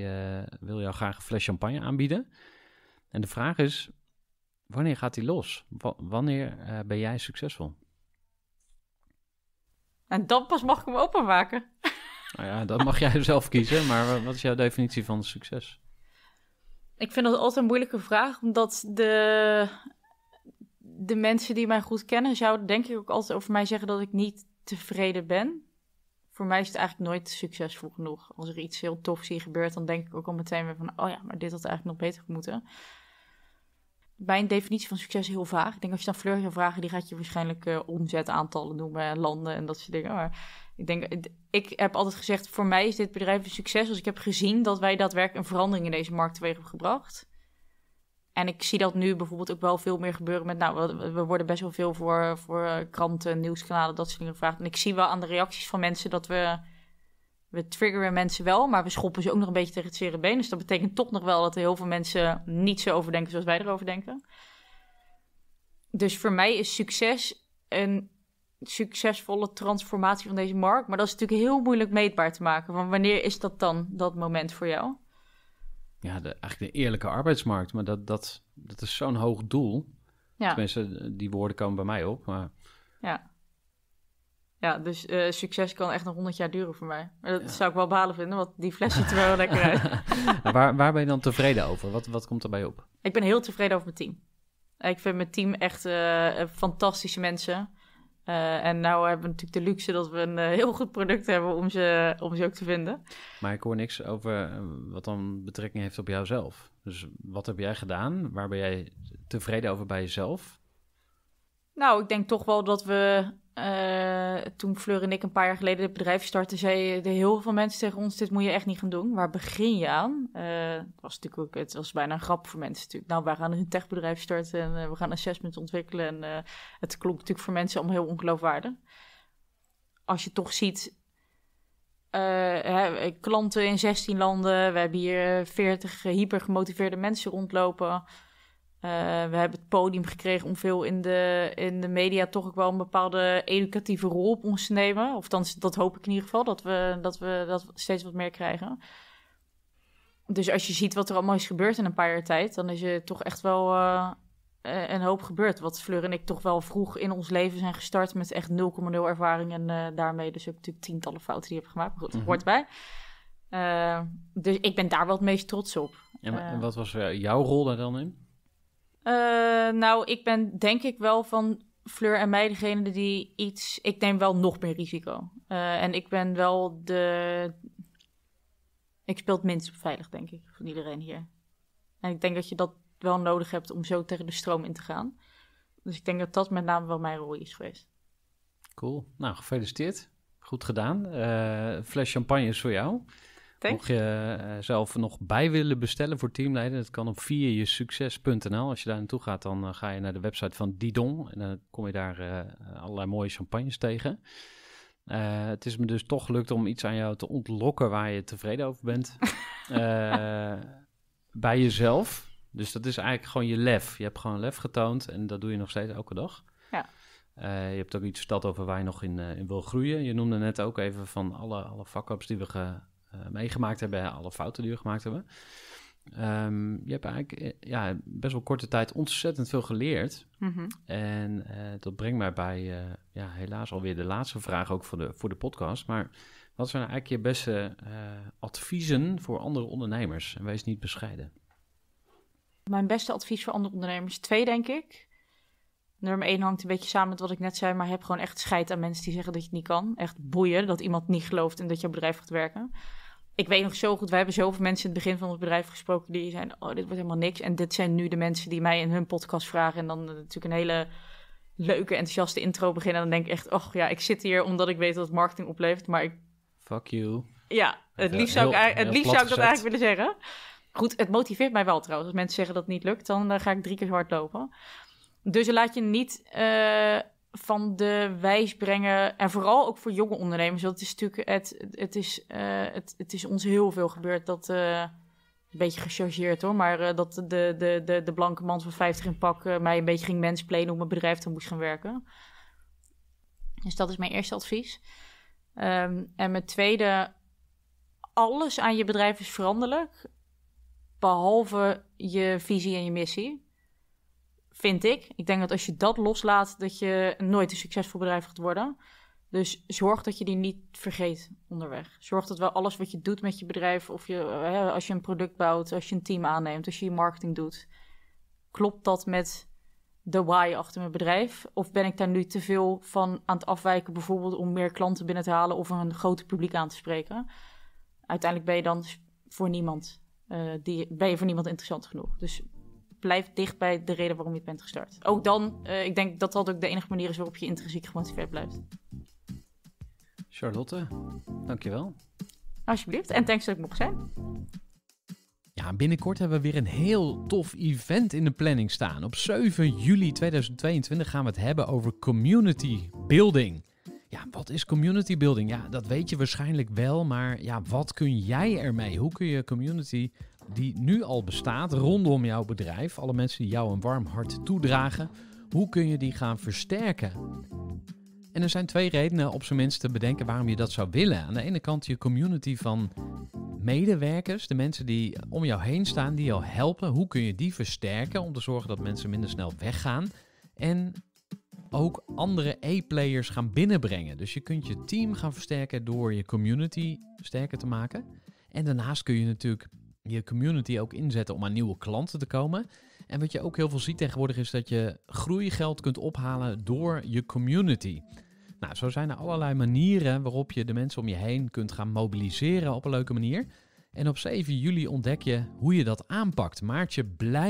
Speaker 1: wil jou graag een fles champagne aanbieden. En de vraag is, wanneer gaat die los? wanneer ben jij succesvol?
Speaker 2: En dan pas mag ik hem openmaken. <laughs>
Speaker 1: Nou ja, dat mag jij zelf kiezen. Maar wat is jouw definitie van succes?
Speaker 2: Ik vind dat altijd een moeilijke vraag, omdat de de mensen die mij goed kennen zouden denk ik ook altijd over mij zeggen dat ik niet tevreden ben. Voor mij is het eigenlijk nooit succesvol genoeg. Als er iets heel tofs zie gebeurt, dan denk ik ook al meteen weer van, oh ja, maar dit had eigenlijk nog beter moeten. Mijn definitie van succes is heel vaag. Ik denk als je dan Fleur gaat vragen, die gaat je waarschijnlijk uh, eh, aantallen noemen, landen en dat soort dingen. Maar ik denk, eh, ik heb altijd gezegd, voor mij is dit bedrijf een succes als ik heb gezien dat wij daadwerkelijk een verandering in deze markt teweeg hebben gebracht. En ik zie dat nu bijvoorbeeld ook wel veel meer gebeuren met, nou, we worden best wel veel voor, voor kranten, nieuwskanalen, dat soort dingen gevraagd. En ik zie wel aan de reacties van mensen dat we, we triggeren mensen wel, maar we schoppen ze ook nog een beetje tegen het zere been. Dus dat betekent toch nog wel dat er heel veel mensen niet zo overdenken zoals wij erover denken. Dus voor mij is succes een succesvolle transformatie van deze markt. Maar dat is natuurlijk heel moeilijk meetbaar te maken. Van wanneer is dat dan, dat moment voor jou?
Speaker 1: ja, eigenlijk de eerlijke arbeidsmarkt. Maar dat, dat, dat is zo'n hoog doel. Ja. Tenminste, die woorden komen bij mij op. Maar...
Speaker 2: Ja. Ja, dus eh, succes kan echt nog honderd jaar duren voor mij. Maar dat zou ik wel behalen vinden, want die fles ziet er wel lekker uit. <laughs>
Speaker 1: waar, waar ben je dan tevreden over? Wat, wat komt erbij op?
Speaker 2: Ik ben heel tevreden over mijn team. Ik vind mijn team echt eh, fantastische mensen. Eh, en nou hebben we natuurlijk de luxe dat we een eh, heel goed product hebben om ze, om ze ook te vinden.
Speaker 1: Maar ik hoor niks over eh, wat dan betrekking heeft op jouzelf. Dus wat heb jij gedaan? Waar ben jij tevreden over bij jezelf?
Speaker 2: Nou, ik denk toch wel dat we eh, toen Fleur en ik een paar jaar geleden het bedrijf startten, zeiden heel veel mensen tegen ons: Dit moet je echt niet gaan doen. Waar begin je aan? Eh, het, was natuurlijk ook, het was bijna een grap voor mensen. Natuurlijk. Nou, wij gaan een techbedrijf starten en eh, we gaan assessments ontwikkelen. En het klonk natuurlijk voor mensen allemaal heel ongeloofwaardig. Als je toch ziet. klanten in 16 landen. We hebben hier 40 gemotiveerde mensen rondlopen. Eh, we hebben het podium gekregen om veel in de, in de media toch ook wel een bepaalde educatieve rol op ons te nemen. Of dan, dat hoop ik in ieder geval, dat we, dat we dat steeds wat meer krijgen. Dus als je ziet wat er allemaal is gebeurd in een paar jaar tijd, dan is er toch echt wel eh, eh, een hoop gebeurd. Wat Fleur en ik toch wel vroeg in ons leven zijn gestart met echt 0,0 ervaring. En uh, daarmee dus ook natuurlijk tientallen fouten die ik heb gemaakt. Maar goed, mm hoort bij. dus ik ben daar wel het meest trots op.
Speaker 1: en wat was jouw rol daar dan in?
Speaker 2: Eh, nou, ik ben denk ik wel van Fleur en mij degene die iets. Ik neem wel nog meer risico. Eh, en ik ben wel de. Ik speel het minst veilig, denk ik, van iedereen hier. En ik denk dat je dat wel nodig hebt om zo tegen de stroom in te gaan. Dus ik denk dat dat met name wel mijn rol is geweest.
Speaker 1: Cool. Nou, gefeliciteerd. Goed gedaan. Eh, fles champagne is voor jou. Mocht je eh, zelf nog bij willen bestellen voor teamleden, dat kan op vierjesucces.nl. Als je daar naartoe gaat, dan eh, ga je naar de website van Didon en dan kom je daar eh, allerlei mooie champagnes tegen. het is me dus toch gelukt om iets aan jou te ontlokken waar je tevreden over bent. <laughs> bij jezelf. Dus dat is eigenlijk gewoon je lef. Je hebt gewoon lef getoond en dat doe je nog steeds elke dag. Ja. je hebt ook iets verteld over waar je nog in, wil groeien. Je noemde net ook even van alle, alle vakups die we ge, eh, meegemaakt hebben, alle fouten die we gemaakt hebben. Ehm, je hebt eigenlijk eh, ja, best wel korte tijd ontzettend veel geleerd. Mhm. En eh, dat brengt mij bij ja, helaas alweer de laatste vraag ook voor de, voor de podcast. Maar wat zijn eigenlijk je beste adviezen voor andere ondernemers? En wees niet bescheiden.
Speaker 2: Mijn beste advies voor andere ondernemers, twee denk ik. Nummer 1 hangt een beetje samen met wat ik net zei, maar heb gewoon echt scheid aan mensen die zeggen dat je het niet kan. Echt boeien dat iemand niet gelooft en dat je bedrijf gaat werken ik weet nog zo goed, we hebben zoveel mensen in het begin van ons bedrijf gesproken die zijn, oh, dit wordt helemaal niks. En dit zijn nu de mensen die mij in hun podcast vragen. En dan eh, natuurlijk een hele leuke, enthousiaste intro beginnen. En dan denk ik echt, oh ja, ik zit hier omdat ik weet dat marketing oplevert, maar ik...
Speaker 1: Fuck you. Ja, het liefst zou, heel, ik, het liefst zou ik dat eigenlijk
Speaker 2: willen zeggen. Goed, het motiveert mij wel trouwens. Als mensen zeggen dat het niet lukt, dan eh, ga ik drie keer hard lopen. Dus laat je niet... Eh, van de wijs brengen. En vooral ook voor jonge ondernemers. Want het is natuurlijk, het, het, is, eh, het, het is ons heel veel gebeurd dat. Eh, een beetje gechargeerd hoor, maar eh, dat de, de, de, de blanke man van 50 in pak mij een beetje ging mensplenen hoe mijn bedrijf te moest gaan werken. Dus dat is mijn eerste advies. Ehm, en mijn tweede, alles aan je bedrijf is veranderlijk, behalve je visie en je missie. Vind ik. Ik denk dat als je dat loslaat, dat je nooit een succesvol bedrijf gaat worden. Dus zorg dat je die niet vergeet onderweg. Zorg dat wel alles wat je doet met je bedrijf, of je, eh, als je een product bouwt, als je een team aanneemt, als je je marketing doet, klopt dat met de why achter mijn bedrijf? Of ben ik daar nu te veel van aan het afwijken, bijvoorbeeld om meer klanten binnen te halen of een groter publiek aan te spreken? Uiteindelijk ben je dan voor niemand, eh, ben je voor niemand interessant genoeg. Dus blijf dicht bij de reden waarom je bent gestart. Ook dan, eh, ik denk dat dat ook de enige manier is waarop je intrinsiek gemotiveerd blijft.
Speaker 1: Charlotte, dankjewel.
Speaker 2: Alsjeblieft, en thanks dat ik mocht zijn.
Speaker 1: Ja, binnenkort hebben we weer een heel tof event in de planning staan. Op 7 juli 2022 gaan we het hebben over community building. Ja, wat is community building? Ja, dat weet je waarschijnlijk wel, maar ja, wat kun jij ermee? Hoe kun je community die nu al bestaat rondom jouw bedrijf, alle mensen die jou een warm hart toedragen, hoe kun je die gaan versterken? En er zijn twee redenen op zijn minst te bedenken waarom je dat zou willen. Aan de ene kant je community van medewerkers, de mensen die om jou heen staan, die jou helpen. Hoe kun je die versterken om te zorgen dat mensen minder snel weggaan? En ook andere e-players gaan binnenbrengen. Dus je kunt je team gaan versterken door je community sterker te maken. En daarnaast kun je natuurlijk je community ook inzetten om aan nieuwe klanten te komen. En wat je ook heel veel ziet tegenwoordig is dat je groeigeld kunt ophalen door je community. Nou, zo zijn er allerlei manieren waarop je de mensen om je heen kunt gaan mobiliseren op een leuke manier. En op 7 juli ontdek je hoe je dat aanpakt. Maartje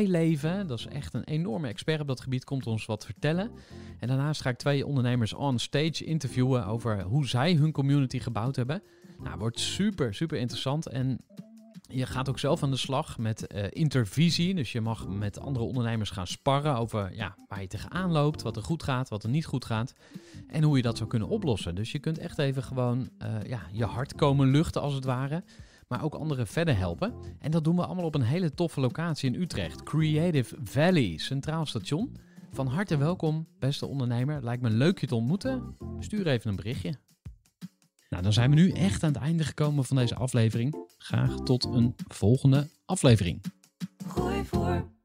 Speaker 1: leven, dat is echt een enorme expert op dat gebied, komt ons wat vertellen. En daarnaast ga ik twee ondernemers on stage interviewen over hoe zij hun community gebouwd hebben. Nou, wordt super, super interessant. En je gaat ook zelf aan de slag met eh, intervisie. Dus je mag mm. met andere ondernemers gaan sparren over ja, waar je tegenaan loopt, wat er goed gaat, wat er niet goed gaat. En hoe je dat zou kunnen oplossen. Dus je kunt echt even gewoon eh, ja, je hart komen luchten als het ware. Maar ook anderen verder helpen. En dat doen we allemaal op een hele toffe locatie in Utrecht. Creative Valley, Centraal Station. Van harte welkom, beste ondernemer. Lijkt me leuk je te ontmoeten. Stuur even een berichtje. Nou, dan zijn we nu echt aan het einde gekomen van deze aflevering. Graag tot een volgende aflevering. Gooi voor.